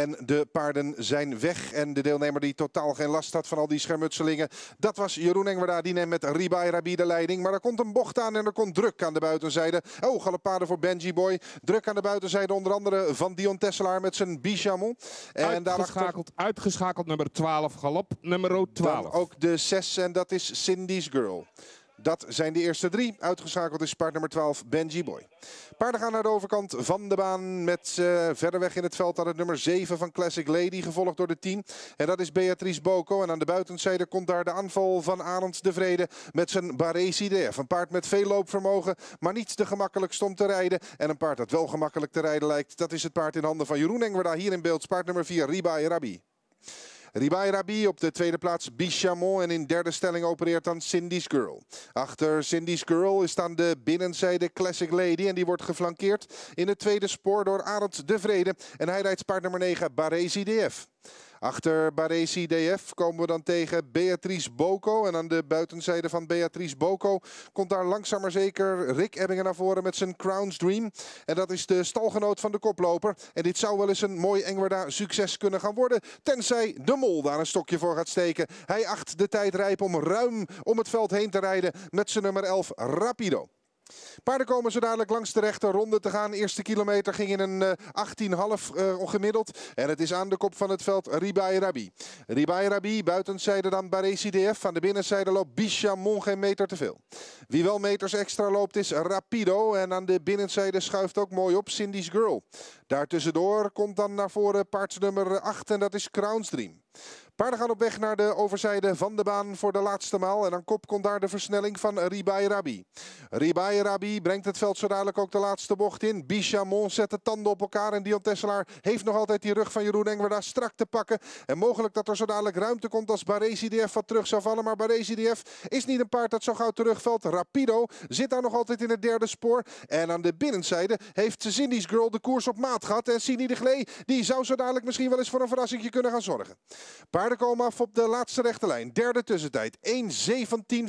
En de paarden zijn weg. En de deelnemer die totaal geen last had van al die schermutselingen. Dat was Jeroen Engwerda. Die neemt met Ribai Rabi de leiding. Maar er komt een bocht aan en er komt druk aan de buitenzijde. Oh, paarden voor Benji Boy. Druk aan de buitenzijde onder andere van Dion Tesselaar met zijn Bichamon. En uitgeschakeld, daarachter... uitgeschakeld nummer 12 galop. Nummer 12. ook de 6 en dat is Cindy's Girl. Dat zijn de eerste drie. Uitgeschakeld is paard nummer 12, Benji Boy. Paarden gaan naar de overkant van de baan. Met uh, verder weg in het veld aan het nummer 7 van Classic Lady. Gevolgd door de 10. En dat is Beatrice Boko. En aan de buitenzijde komt daar de aanval van Arend de Vrede. Met zijn Baresi DF. Een paard met veel loopvermogen. Maar niet de gemakkelijkst om te rijden. En een paard dat wel gemakkelijk te rijden lijkt. Dat is het paard in handen van Jeroen Engwerda. Hier in beeld. Paard nummer 4, Ribai Rabi. Ribai Rabi op de tweede plaats Bichamon. En in derde stelling opereert dan Cindy's Girl. Achter Cindy's Girl is dan de binnenzijde Classic Lady. En die wordt geflankeerd in het tweede spoor door Arend de Vrede. En hij rijdt paard nummer 9 Baresi DF. Achter Baresi DF komen we dan tegen Beatrice Boko. En aan de buitenzijde van Beatrice Boko komt daar langzaam maar zeker Rick Ebbingen naar voren met zijn Crown's Dream. En dat is de stalgenoot van de koploper. En dit zou wel eens een mooi Engwerda succes kunnen gaan worden. Tenzij de Mol daar een stokje voor gaat steken. Hij acht de tijd rijp om ruim om het veld heen te rijden met zijn nummer 11 Rapido. Paarden komen zo dadelijk langs de rechter ronde te gaan. eerste kilometer ging in een 18,5 eh, eh, gemiddeld. En het is aan de kop van het veld Ribai Rabi. Ribai Rabi, buitenzijde dan Baresi DF. Aan de binnenzijde loopt Bichamon geen meter te veel. Wie wel meters extra loopt is Rapido. En aan de binnenzijde schuift ook mooi op Cindy's Girl. Daartussendoor komt dan naar voren paard nummer 8 en dat is Crownstream. Dream. Paarden gaan op weg naar de overzijde van de baan voor de laatste maal. En aan kop komt daar de versnelling van Ribai Rabi. Ribai Rabi brengt het veld zo dadelijk ook de laatste bocht in. Bichamon zet de tanden op elkaar. En Dion Tesselaar heeft nog altijd die rug van Jeroen Engwerda strak te pakken. En mogelijk dat er zo dadelijk ruimte komt als Baresi DF wat terug zou vallen. Maar Baresi DF is niet een paard dat zo gauw terugvalt. Rapido zit daar nog altijd in het derde spoor. En aan de binnenzijde heeft Cindy's Girl de koers op maat gehad. En Cindy de Glee die zou zo dadelijk misschien wel eens voor een verrassingje kunnen gaan zorgen. Paarden komen af op de laatste rechte lijn. Derde tussentijd. 1.17.5.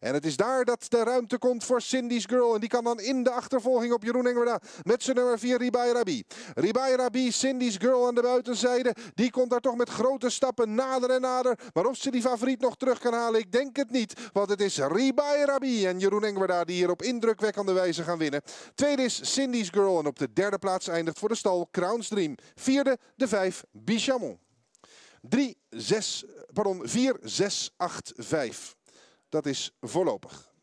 En het is daar dat de ruimte komt voor Cindy's Girl. En die kan dan in de achtervolging op Jeroen Engwerda met zijn nummer 4 Ribai Rabi. Ribai Rabi, Cindy's Girl aan de buitenzijde. Die komt daar toch met grote stappen nader en nader. Maar of ze die favoriet nog terug kan halen, ik denk het niet. Want het is Ribai Rabi en Jeroen Engwerda die hier op indrukwekkende wijze gaan winnen. Tweede is Cindy's Girl en op de derde plaats eindigt voor de stal Crown's Dream. Vierde, de vijf Bichamon. 3, 6, pardon, 4, 6, 8, 5. Dat is voorlopig.